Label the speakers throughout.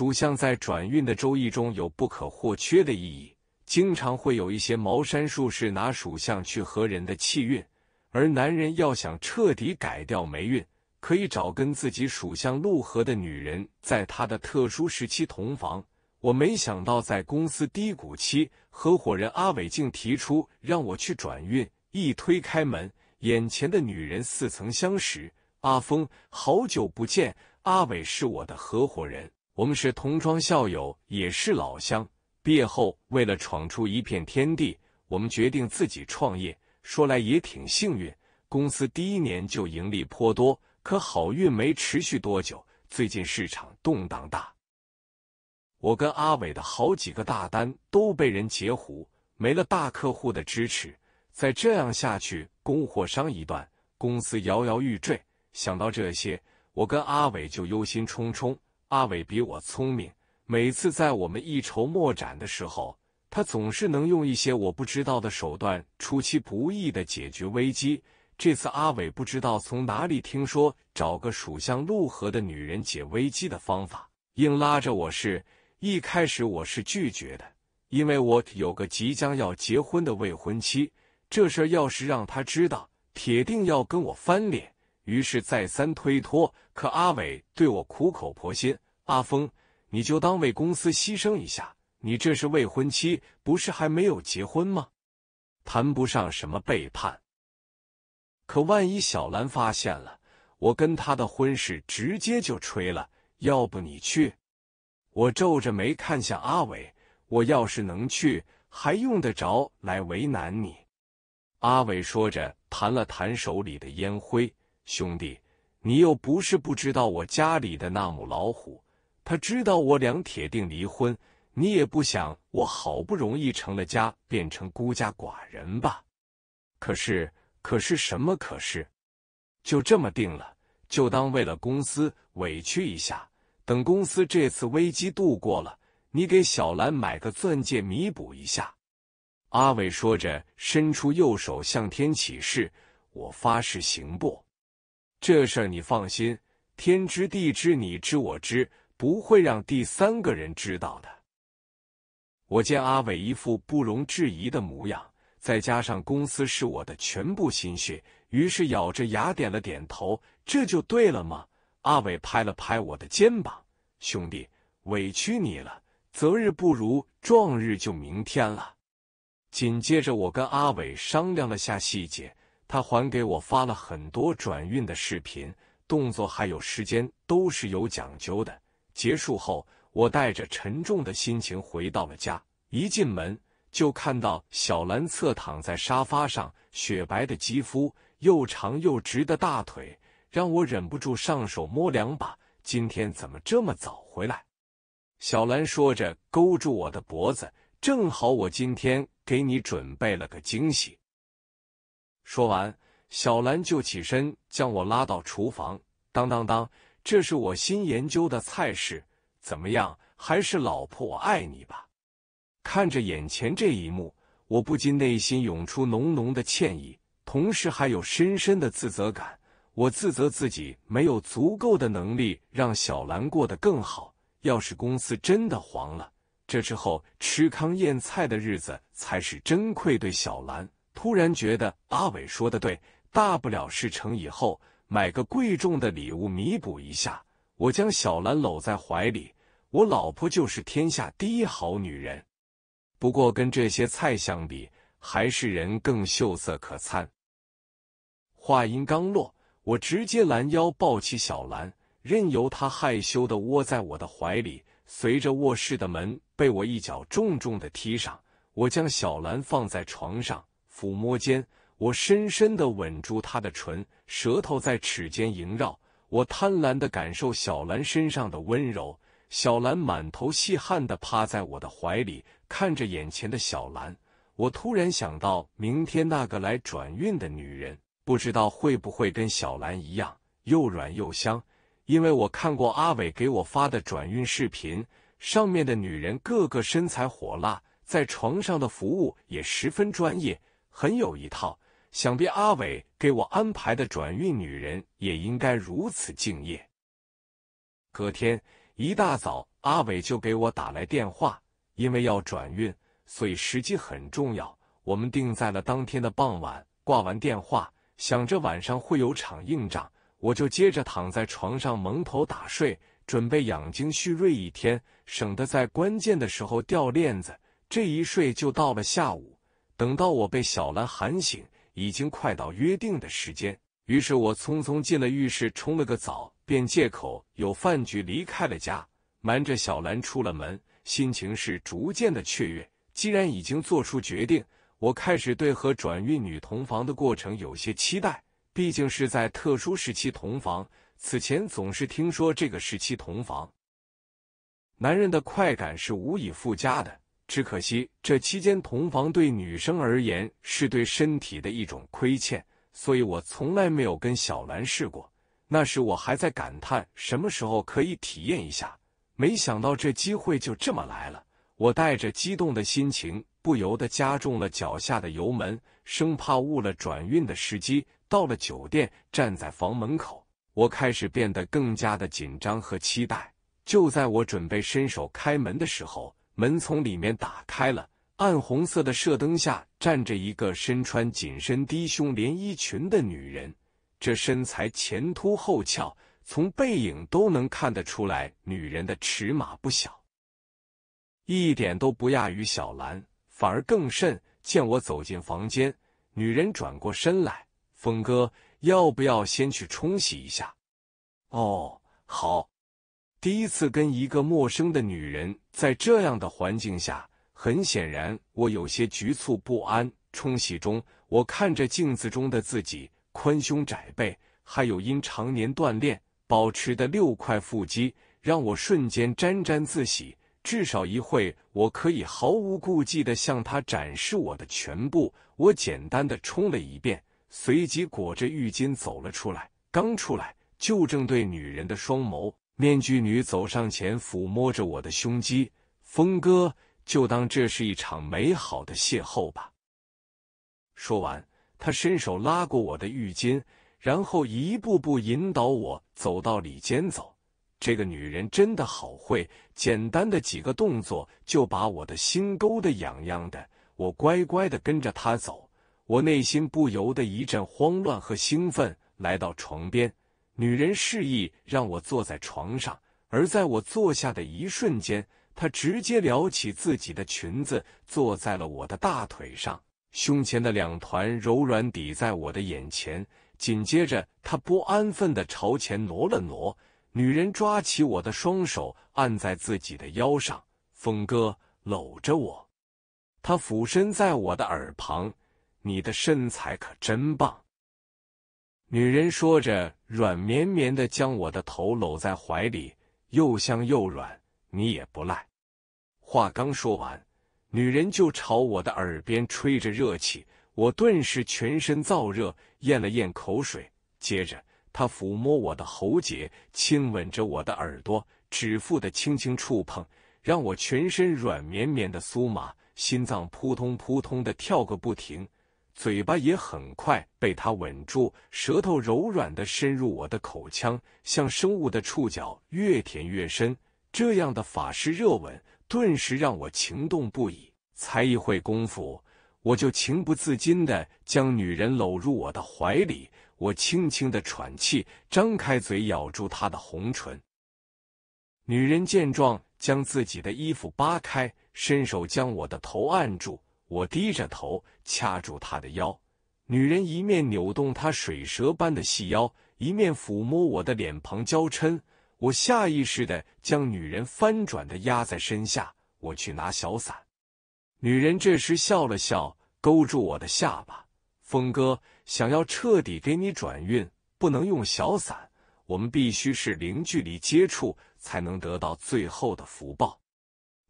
Speaker 1: 属相在转运的周易中有不可或缺的意义，经常会有一些茅山术士拿属相去合人的气运。而男人要想彻底改掉霉运，可以找跟自己属相陆合的女人，在他的特殊时期同房。我没想到，在公司低谷期，合伙人阿伟竟提出让我去转运。一推开门，眼前的女人似曾相识。阿峰，好久不见。阿伟是我的合伙人。我们是同窗校友，也是老乡。毕业后，为了闯出一片天地，我们决定自己创业。说来也挺幸运，公司第一年就盈利颇多。可好运没持续多久，最近市场动荡大，我跟阿伟的好几个大单都被人截胡，没了大客户的支持。再这样下去，供货商一断，公司摇摇欲坠。想到这些，我跟阿伟就忧心忡忡。阿伟比我聪明，每次在我们一筹莫展的时候，他总是能用一些我不知道的手段，出其不意的解决危机。这次阿伟不知道从哪里听说找个属相陆河的女人解危机的方法，硬拉着我。是一开始我是拒绝的，因为我有个即将要结婚的未婚妻，这事要是让他知道，铁定要跟我翻脸。于是再三推脱，可阿伟对我苦口婆心：“阿峰，你就当为公司牺牲一下，你这是未婚妻，不是还没有结婚吗？谈不上什么背叛。可万一小兰发现了，我跟她的婚事直接就吹了。要不你去？”我皱着眉看向阿伟：“我要是能去，还用得着来为难你？”阿伟说着，弹了弹手里的烟灰。兄弟，你又不是不知道我家里的那母老虎，他知道我俩铁定离婚，你也不想我好不容易成了家变成孤家寡人吧？可是，可是什么？可是，就这么定了，就当为了公司委屈一下，等公司这次危机度过了，你给小兰买个钻戒弥补一下。阿伟说着，伸出右手向天起誓：“我发誓，行不？”这事儿你放心，天知地知，你知我知，不会让第三个人知道的。我见阿伟一副不容置疑的模样，再加上公司是我的全部心血，于是咬着牙点了点头。这就对了吗？阿伟拍了拍我的肩膀：“兄弟，委屈你了。择日不如撞日，就明天了。”紧接着，我跟阿伟商量了下细节。他还给我发了很多转运的视频，动作还有时间都是有讲究的。结束后，我带着沉重的心情回到了家。一进门就看到小兰侧躺在沙发上，雪白的肌肤，又长又直的大腿，让我忍不住上手摸两把。今天怎么这么早回来？小兰说着，勾住我的脖子。正好我今天给你准备了个惊喜。说完，小兰就起身将我拉到厨房。当当当，这是我新研究的菜式，怎么样？还是老婆，我爱你吧！看着眼前这一幕，我不禁内心涌出浓浓的歉意，同时还有深深的自责感。我自责自己没有足够的能力让小兰过得更好。要是公司真的黄了，这之后吃糠咽菜的日子才是真愧对小兰。突然觉得阿伟说的对，大不了事成以后买个贵重的礼物弥补一下。我将小兰搂在怀里，我老婆就是天下第一好女人。不过跟这些菜相比，还是人更秀色可餐。话音刚落，我直接拦腰抱起小兰，任由她害羞的窝在我的怀里。随着卧室的门被我一脚重重的踢上，我将小兰放在床上。抚摸间，我深深的吻住她的唇，舌头在齿间萦绕。我贪婪的感受小兰身上的温柔。小兰满头细汗的趴在我的怀里，看着眼前的小兰，我突然想到，明天那个来转运的女人，不知道会不会跟小兰一样又软又香？因为我看过阿伟给我发的转运视频，上面的女人个个身材火辣，在床上的服务也十分专业。很有一套，想必阿伟给我安排的转运女人也应该如此敬业。隔天一大早，阿伟就给我打来电话，因为要转运，所以时机很重要，我们定在了当天的傍晚。挂完电话，想着晚上会有场硬仗，我就接着躺在床上蒙头打睡，准备养精蓄锐一天，省得在关键的时候掉链子。这一睡就到了下午。等到我被小兰喊醒，已经快到约定的时间，于是我匆匆进了浴室冲了个澡，便借口有饭局离开了家，瞒着小兰出了门。心情是逐渐的雀跃，既然已经做出决定，我开始对和转运女同房的过程有些期待。毕竟是在特殊时期同房，此前总是听说这个时期同房，男人的快感是无以复加的。只可惜，这期间同房对女生而言是对身体的一种亏欠，所以我从来没有跟小兰试过。那时我还在感叹什么时候可以体验一下，没想到这机会就这么来了。我带着激动的心情，不由得加重了脚下的油门，生怕误了转运的时机。到了酒店，站在房门口，我开始变得更加的紧张和期待。就在我准备伸手开门的时候，门从里面打开了，暗红色的射灯下站着一个身穿紧身低胸连衣裙的女人，这身材前凸后翘，从背影都能看得出来，女人的尺码不小，一点都不亚于小兰，反而更甚。见我走进房间，女人转过身来：“峰哥，要不要先去冲洗一下？”“哦，好。”第一次跟一个陌生的女人在这样的环境下，很显然我有些局促不安。冲洗中，我看着镜子中的自己，宽胸窄背，还有因常年锻炼保持的六块腹肌，让我瞬间沾沾自喜。至少一会我可以毫无顾忌地向她展示我的全部。我简单的冲了一遍，随即裹着浴巾走了出来。刚出来，就正对女人的双眸。面具女走上前，抚摸着我的胸肌，峰哥，就当这是一场美好的邂逅吧。说完，他伸手拉过我的浴巾，然后一步步引导我走到里间走。这个女人真的好会，简单的几个动作就把我的心勾的痒痒的。我乖乖的跟着她走，我内心不由得一阵慌乱和兴奋。来到床边。女人示意让我坐在床上，而在我坐下的一瞬间，她直接撩起自己的裙子，坐在了我的大腿上，胸前的两团柔软抵在我的眼前。紧接着，她不安分的朝前挪了挪。女人抓起我的双手，按在自己的腰上。峰哥，搂着我。她俯身在我的耳旁：“你的身材可真棒。”女人说着，软绵绵的将我的头搂在怀里，又香又软，你也不赖。话刚说完，女人就朝我的耳边吹着热气，我顿时全身燥热，咽了咽口水。接着，她抚摸我的喉结，亲吻着我的耳朵，指腹的轻轻触碰，让我全身软绵绵的酥麻，心脏扑通扑通的跳个不停。嘴巴也很快被他吻住，舌头柔软的伸入我的口腔，像生物的触角，越舔越深。这样的法式热吻，顿时让我情动不已。才一会功夫，我就情不自禁的将女人搂入我的怀里。我轻轻的喘气，张开嘴咬住她的红唇。女人见状，将自己的衣服扒开，伸手将我的头按住。我低着头。掐住他的腰，女人一面扭动她水蛇般的细腰，一面抚摸我的脸庞，娇嗔。我下意识的将女人翻转的压在身下。我去拿小伞。女人这时笑了笑，勾住我的下巴：“峰哥，想要彻底给你转运，不能用小伞，我们必须是零距离接触，才能得到最后的福报。”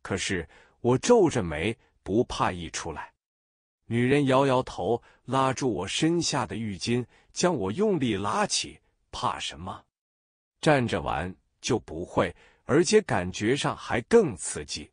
Speaker 1: 可是我皱着眉，不怕溢出来。女人摇摇头，拉住我身下的浴巾，将我用力拉起。怕什么？站着玩就不会，而且感觉上还更刺激。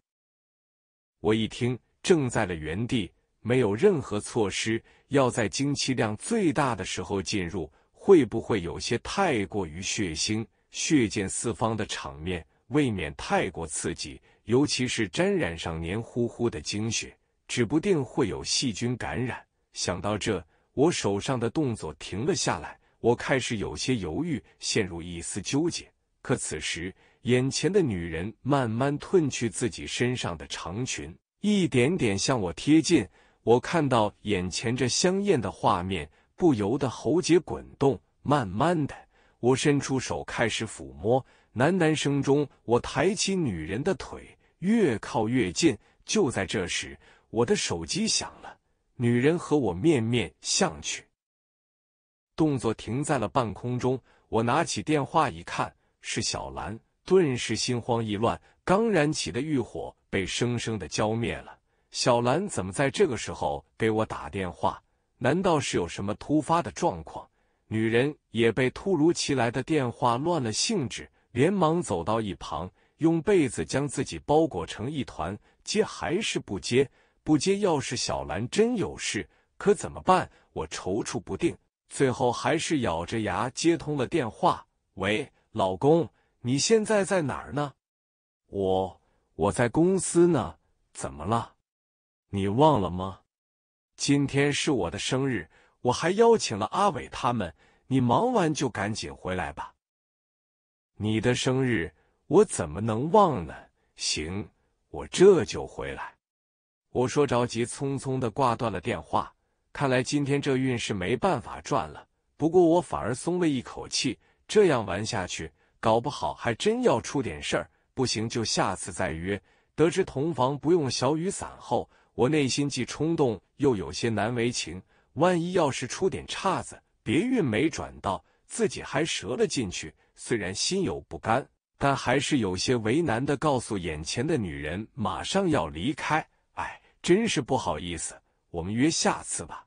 Speaker 1: 我一听，怔在了原地，没有任何措施。要在精气量最大的时候进入，会不会有些太过于血腥？血溅四方的场面未免太过刺激，尤其是沾染上黏糊糊的精血。指不定会有细菌感染。想到这，我手上的动作停了下来，我开始有些犹豫，陷入一丝纠结。可此时，眼前的女人慢慢褪去自己身上的长裙，一点点向我贴近。我看到眼前这香艳的画面，不由得喉结滚动。慢慢的，我伸出手开始抚摸，喃喃声中，我抬起女人的腿，越靠越近。就在这时，我的手机响了，女人和我面面相觑，动作停在了半空中。我拿起电话一看，是小兰，顿时心慌意乱，刚燃起的欲火被生生的浇灭了。小兰怎么在这个时候给我打电话？难道是有什么突发的状况？女人也被突如其来的电话乱了兴致，连忙走到一旁，用被子将自己包裹成一团，接还是不接？不接，要是小兰真有事，可怎么办？我踌躇不定，最后还是咬着牙接通了电话。喂，老公，你现在在哪儿呢？我我在公司呢。怎么了？你忘了吗？今天是我的生日，我还邀请了阿伟他们。你忙完就赶紧回来吧。你的生日我怎么能忘呢？行，我这就回来。我说着急，匆匆的挂断了电话。看来今天这运是没办法赚了。不过我反而松了一口气，这样玩下去，搞不好还真要出点事儿。不行，就下次再约。得知同房不用小雨伞后，我内心既冲动又有些难为情。万一要是出点岔子，别运没转到，自己还折了进去。虽然心有不甘，但还是有些为难的，告诉眼前的女人马上要离开。真是不好意思，我们约下次吧。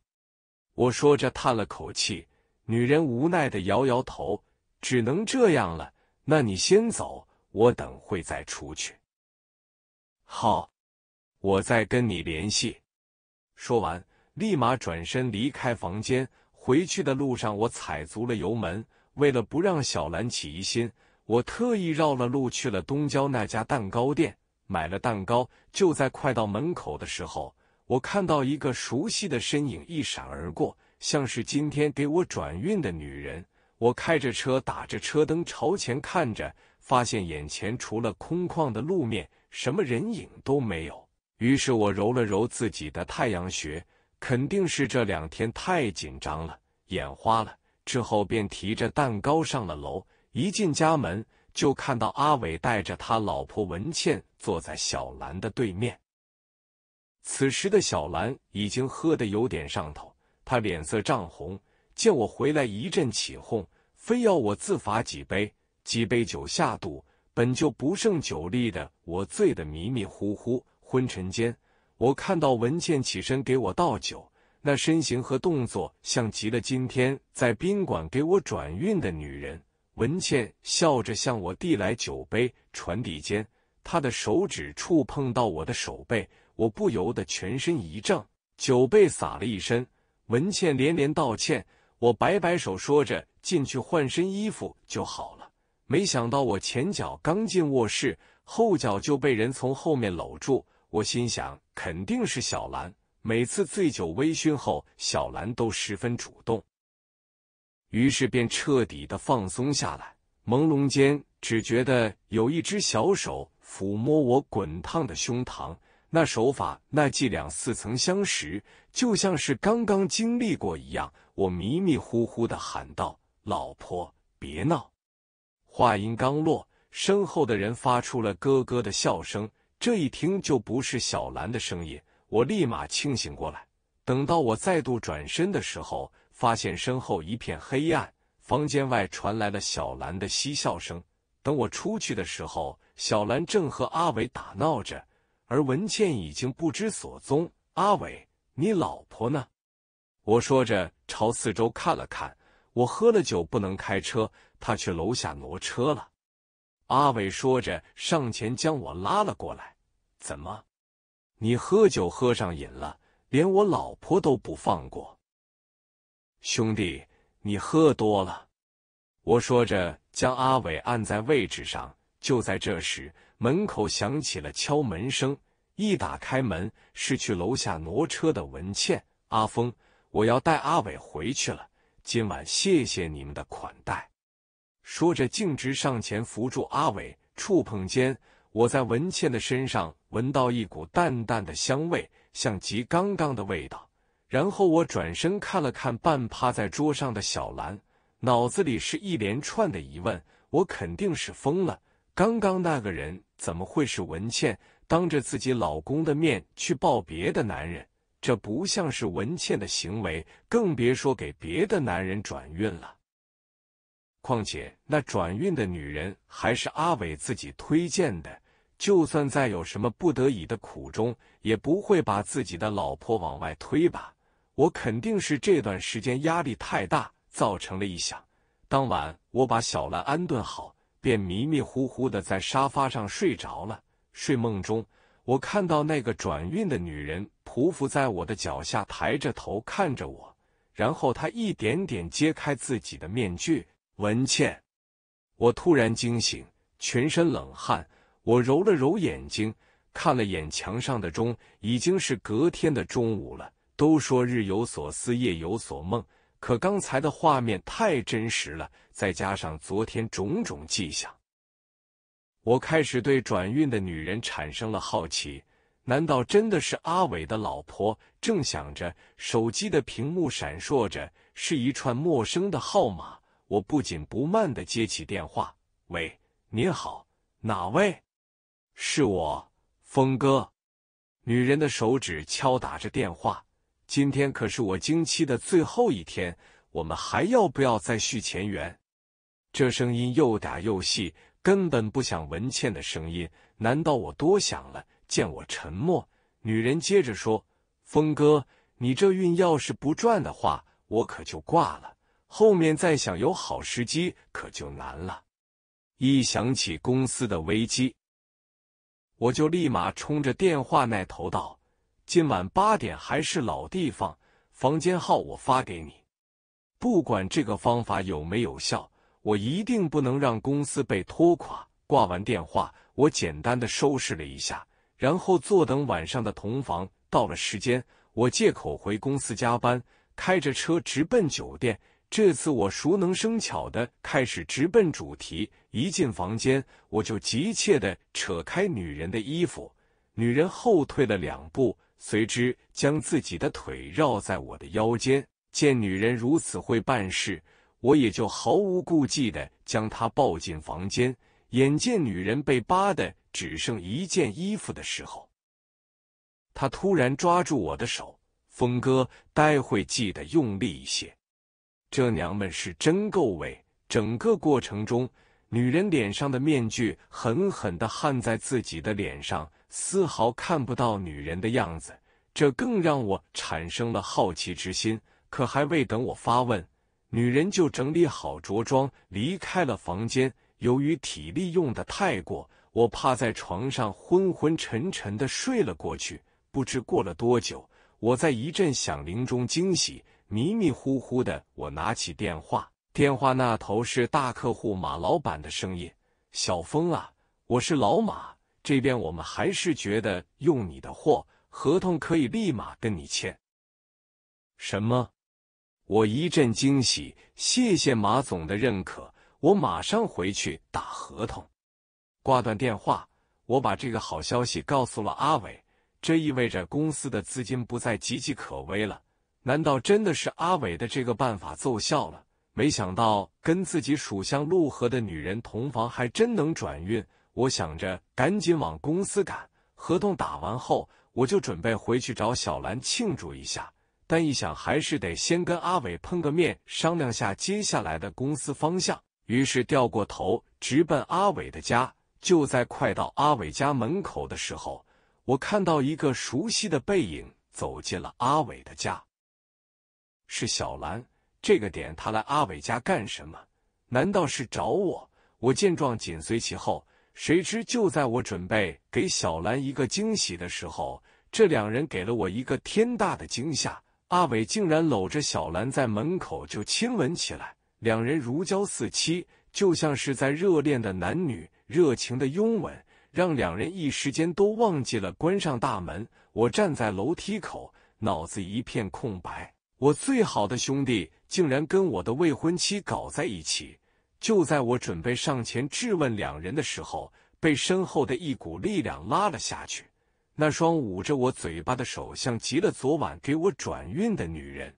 Speaker 1: 我说着叹了口气，女人无奈的摇摇头，只能这样了。那你先走，我等会再出去。好，我再跟你联系。说完，立马转身离开房间。回去的路上，我踩足了油门，为了不让小兰起疑心，我特意绕了路去了东郊那家蛋糕店。买了蛋糕，就在快到门口的时候，我看到一个熟悉的身影一闪而过，像是今天给我转运的女人。我开着车，打着车灯朝前看着，发现眼前除了空旷的路面，什么人影都没有。于是我揉了揉自己的太阳穴，肯定是这两天太紧张了，眼花了。之后便提着蛋糕上了楼，一进家门。就看到阿伟带着他老婆文倩坐在小兰的对面。此时的小兰已经喝得有点上头，她脸色涨红，见我回来一阵起哄，非要我自罚几杯。几杯酒下肚，本就不胜酒力的我醉得迷迷糊糊，昏沉间，我看到文倩起身给我倒酒，那身形和动作像极了今天在宾馆给我转运的女人。文倩笑着向我递来酒杯，传递间，她的手指触碰到我的手背，我不由得全身一怔，酒杯洒了一身。文倩连连道歉，我摆摆手，说着进去换身衣服就好了。没想到我前脚刚进卧室，后脚就被人从后面搂住，我心想肯定是小兰。每次醉酒微醺后，小兰都十分主动。于是便彻底的放松下来，朦胧间只觉得有一只小手抚摸我滚烫的胸膛，那手法那伎俩似曾相识，就像是刚刚经历过一样。我迷迷糊糊的喊道：“老婆，别闹！”话音刚落，身后的人发出了咯咯的笑声，这一听就不是小兰的声音，我立马清醒过来。等到我再度转身的时候。发现身后一片黑暗，房间外传来了小兰的嬉笑声。等我出去的时候，小兰正和阿伟打闹着，而文倩已经不知所踪。阿伟，你老婆呢？我说着朝四周看了看。我喝了酒不能开车，他去楼下挪车了。阿伟说着上前将我拉了过来。怎么，你喝酒喝上瘾了，连我老婆都不放过？兄弟，你喝多了。我说着，将阿伟按在位置上。就在这时，门口响起了敲门声。一打开门，是去楼下挪车的文倩。阿峰，我要带阿伟回去了。今晚谢谢你们的款待。说着，径直上前扶住阿伟。触碰间，我在文倩的身上闻到一股淡淡的香味，像极刚刚的味道。然后我转身看了看半趴在桌上的小兰，脑子里是一连串的疑问：我肯定是疯了，刚刚那个人怎么会是文倩？当着自己老公的面去抱别的男人，这不像是文倩的行为，更别说给别的男人转运了。况且那转运的女人还是阿伟自己推荐的，就算再有什么不得已的苦衷，也不会把自己的老婆往外推吧？我肯定是这段时间压力太大，造成了异响。当晚，我把小兰安顿好，便迷迷糊糊的在沙发上睡着了。睡梦中，我看到那个转运的女人匍匐在我的脚下，抬着头看着我，然后她一点点揭开自己的面具。文倩，我突然惊醒，全身冷汗。我揉了揉眼睛，看了眼墙上的钟，已经是隔天的中午了。都说日有所思，夜有所梦。可刚才的画面太真实了，再加上昨天种种迹象，我开始对转运的女人产生了好奇。难道真的是阿伟的老婆？正想着，手机的屏幕闪烁着，是一串陌生的号码。我不紧不慢的接起电话：“喂，您好，哪位？”“是我，峰哥。”女人的手指敲打着电话。今天可是我经期的最后一天，我们还要不要再续前缘？这声音又嗲又细，根本不像文倩的声音。难道我多想了？见我沉默，女人接着说：“峰哥，你这运要是不转的话，我可就挂了。后面再想有好时机，可就难了。”一想起公司的危机，我就立马冲着电话那头道。今晚八点还是老地方，房间号我发给你。不管这个方法有没有效，我一定不能让公司被拖垮。挂完电话，我简单的收拾了一下，然后坐等晚上的同房。到了时间，我借口回公司加班，开着车直奔酒店。这次我熟能生巧的开始直奔主题。一进房间，我就急切的扯开女人的衣服，女人后退了两步。随之将自己的腿绕在我的腰间，见女人如此会办事，我也就毫无顾忌的将她抱进房间。眼见女人被扒的只剩一件衣服的时候，她突然抓住我的手：“峰哥，待会记得用力一些。”这娘们是真够味。整个过程中，女人脸上的面具狠狠的焊在自己的脸上。丝毫看不到女人的样子，这更让我产生了好奇之心。可还未等我发问，女人就整理好着装，离开了房间。由于体力用的太过，我趴在床上昏昏沉沉的睡了过去。不知过了多久，我在一阵响铃中惊喜，迷迷糊糊的我拿起电话，电话那头是大客户马老板的声音：“小峰啊，我是老马。”这边我们还是觉得用你的货，合同可以立马跟你签。什么？我一阵惊喜，谢谢马总的认可，我马上回去打合同。挂断电话，我把这个好消息告诉了阿伟。这意味着公司的资金不再岌岌可危了。难道真的是阿伟的这个办法奏效了？没想到跟自己属相陆河的女人同房，还真能转运。我想着赶紧往公司赶，合同打完后，我就准备回去找小兰庆祝一下。但一想，还是得先跟阿伟碰个面，商量下接下来的公司方向。于是掉过头，直奔阿伟的家。就在快到阿伟家门口的时候，我看到一个熟悉的背影走进了阿伟的家。是小兰，这个点她来阿伟家干什么？难道是找我？我见状，紧随其后。谁知，就在我准备给小兰一个惊喜的时候，这两人给了我一个天大的惊吓。阿伟竟然搂着小兰在门口就亲吻起来，两人如胶似漆，就像是在热恋的男女，热情的拥吻，让两人一时间都忘记了关上大门。我站在楼梯口，脑子一片空白。我最好的兄弟竟然跟我的未婚妻搞在一起！就在我准备上前质问两人的时候，被身后的一股力量拉了下去。那双捂着我嘴巴的手，像极了昨晚给我转运的女人。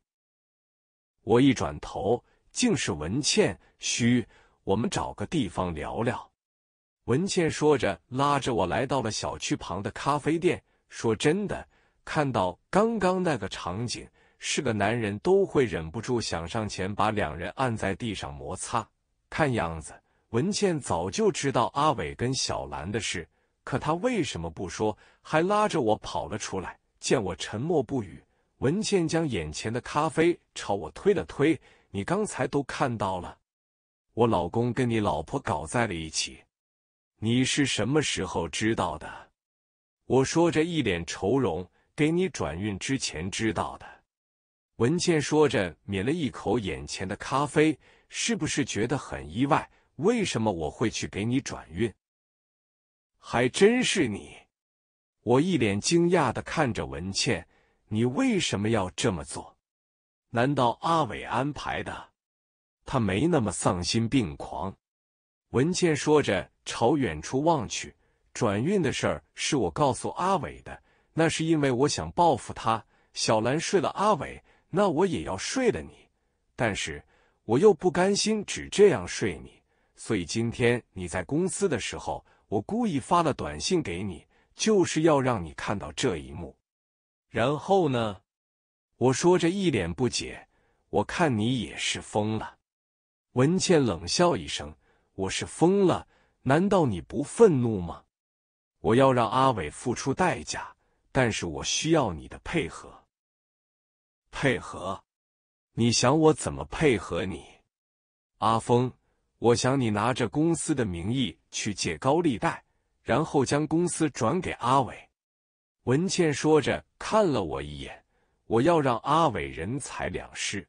Speaker 1: 我一转头，竟是文倩。嘘，我们找个地方聊聊。文倩说着，拉着我来到了小区旁的咖啡店。说真的，看到刚刚那个场景，是个男人都会忍不住想上前把两人按在地上摩擦。看样子，文倩早就知道阿伟跟小兰的事，可他为什么不说？还拉着我跑了出来。见我沉默不语，文倩将眼前的咖啡朝我推了推：“你刚才都看到了，我老公跟你老婆搞在了一起，你是什么时候知道的？”我说着，一脸愁容：“给你转运之前知道的。”文倩说着，抿了一口眼前的咖啡。是不是觉得很意外？为什么我会去给你转运？还真是你！我一脸惊讶的看着文倩，你为什么要这么做？难道阿伟安排的？他没那么丧心病狂。文倩说着，朝远处望去。转运的事儿是我告诉阿伟的，那是因为我想报复他。小兰睡了阿伟，那我也要睡了你。但是。我又不甘心只这样睡你，所以今天你在公司的时候，我故意发了短信给你，就是要让你看到这一幕。然后呢？我说着一脸不解，我看你也是疯了。文倩冷笑一声：“我是疯了？难道你不愤怒吗？我要让阿伟付出代价，但是我需要你的配合，配合。”你想我怎么配合你，阿峰？我想你拿着公司的名义去借高利贷，然后将公司转给阿伟。文倩说着看了我一眼，我要让阿伟人财两失。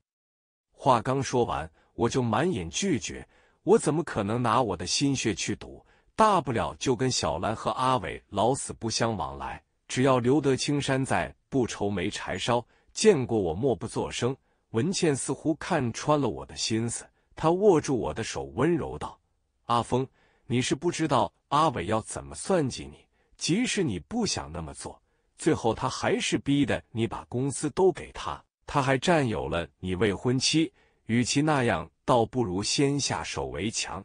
Speaker 1: 话刚说完，我就满眼拒绝。我怎么可能拿我的心血去赌？大不了就跟小兰和阿伟老死不相往来。只要留得青山在，不愁没柴烧。见过我默不作声。文倩似乎看穿了我的心思，她握住我的手，温柔道：“阿峰，你是不知道阿伟要怎么算计你。即使你不想那么做，最后他还是逼的你把公司都给他，他还占有了你未婚妻。与其那样，倒不如先下手为强。”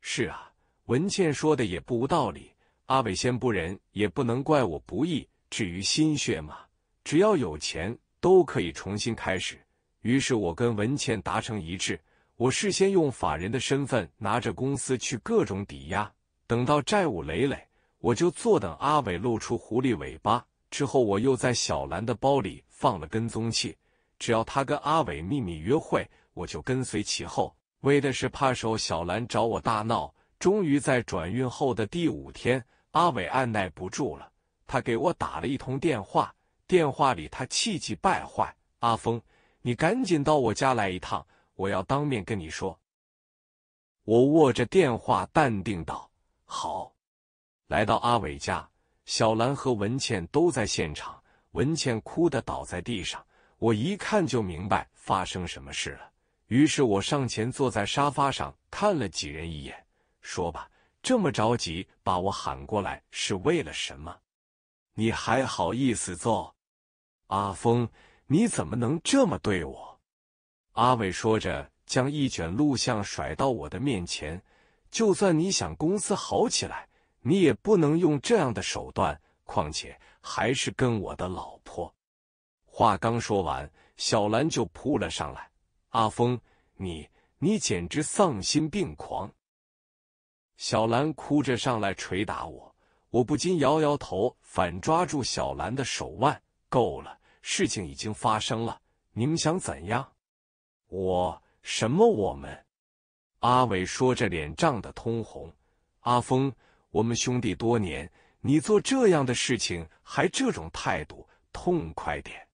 Speaker 1: 是啊，文倩说的也不无道理。阿伟先不仁，也不能怪我不义。至于心血嘛，只要有钱。都可以重新开始。于是我跟文倩达成一致，我事先用法人的身份拿着公司去各种抵押，等到债务累累，我就坐等阿伟露出狐狸尾巴。之后，我又在小兰的包里放了跟踪器，只要她跟阿伟秘密约会，我就跟随其后，为的是怕受小兰找我大闹。终于在转运后的第五天，阿伟按耐不住了，他给我打了一通电话。电话里，他气急败坏：“阿峰，你赶紧到我家来一趟，我要当面跟你说。”我握着电话，淡定道：“好。”来到阿伟家，小兰和文倩都在现场，文倩哭得倒在地上。我一看就明白发生什么事了，于是我上前坐在沙发上，看了几人一眼，说：“吧，这么着急把我喊过来是为了什么？你还好意思坐？”阿峰，你怎么能这么对我？阿伟说着，将一卷录像甩到我的面前。就算你想公司好起来，你也不能用这样的手段。况且还是跟我的老婆。话刚说完，小兰就扑了上来。阿峰，你你简直丧心病狂！小兰哭着上来捶打我，我不禁摇摇头，反抓住小兰的手腕。够了，事情已经发生了，你们想怎样？我什么？我们？阿伟说着，脸涨得通红。阿峰，我们兄弟多年，你做这样的事情还这种态度，痛快点！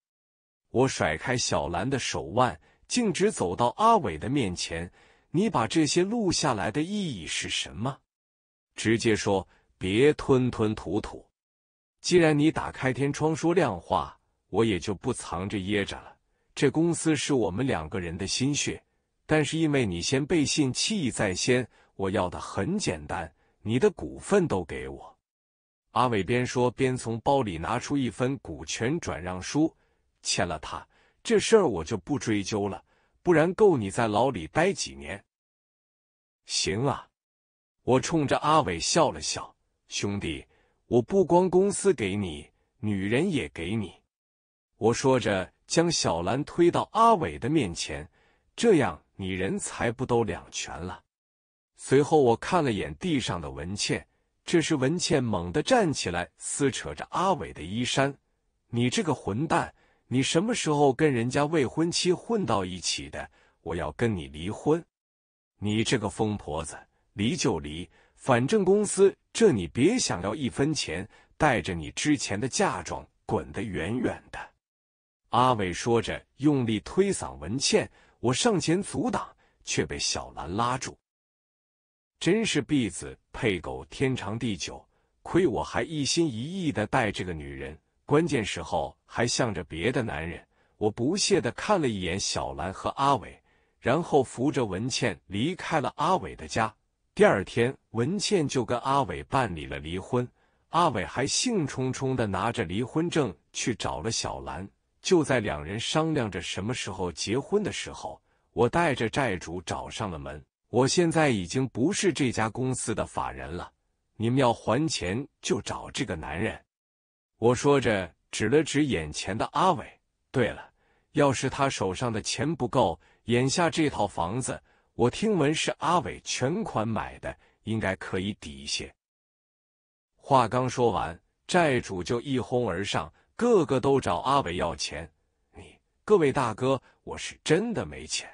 Speaker 1: 我甩开小兰的手腕，径直走到阿伟的面前。你把这些录下来的意义是什么？直接说，别吞吞吐吐。既然你打开天窗说亮话，我也就不藏着掖着了。这公司是我们两个人的心血，但是因为你先背信弃义在先，我要的很简单，你的股份都给我。阿伟边说边从包里拿出一份股权转让书，签了它，这事儿我就不追究了，不然够你在牢里待几年。行啊，我冲着阿伟笑了笑，兄弟。我不光公司给你，女人也给你。我说着，将小兰推到阿伟的面前，这样你人才不都两全了。随后，我看了眼地上的文倩，这时文倩猛地站起来，撕扯着阿伟的衣衫：“你这个混蛋，你什么时候跟人家未婚妻混到一起的？我要跟你离婚！你这个疯婆子，离就离，反正公司……”这你别想要一分钱，带着你之前的嫁妆滚得远远的。阿伟说着，用力推搡文倩。我上前阻挡，却被小兰拉住。真是婢子配狗，天长地久。亏我还一心一意的待这个女人，关键时候还向着别的男人。我不屑的看了一眼小兰和阿伟，然后扶着文倩离开了阿伟的家。第二天，文倩就跟阿伟办理了离婚。阿伟还兴冲冲的拿着离婚证去找了小兰。就在两人商量着什么时候结婚的时候，我带着债主找上了门。我现在已经不是这家公司的法人了，你们要还钱就找这个男人。我说着，指了指眼前的阿伟。对了，要是他手上的钱不够，眼下这套房子。我听闻是阿伟全款买的，应该可以抵一些。话刚说完，债主就一哄而上，个个都找阿伟要钱。你各位大哥，我是真的没钱。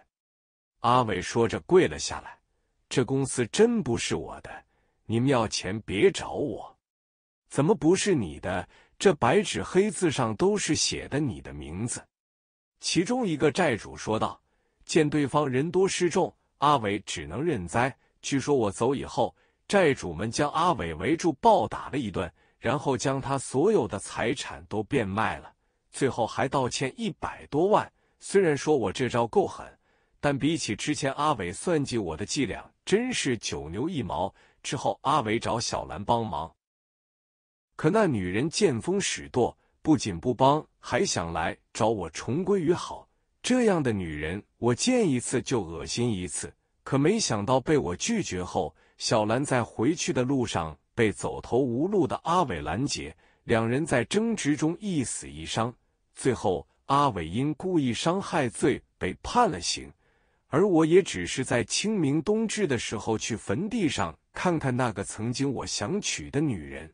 Speaker 1: 阿伟说着跪了下来：“这公司真不是我的，你们要钱别找我。”怎么不是你的？这白纸黑字上都是写的你的名字。其中一个债主说道。见对方人多势众。阿伟只能认栽。据说我走以后，债主们将阿伟围住暴打了一顿，然后将他所有的财产都变卖了，最后还道歉一百多万。虽然说我这招够狠，但比起之前阿伟算计我的伎俩，真是九牛一毛。之后阿伟找小兰帮忙，可那女人见风使舵，不仅不帮，还想来找我重归于好。这样的女人，我见一次就恶心一次。可没想到被我拒绝后，小兰在回去的路上被走投无路的阿伟拦截，两人在争执中一死一伤。最后，阿伟因故意伤害罪被判了刑，而我也只是在清明冬至的时候去坟地上看看那个曾经我想娶的女人。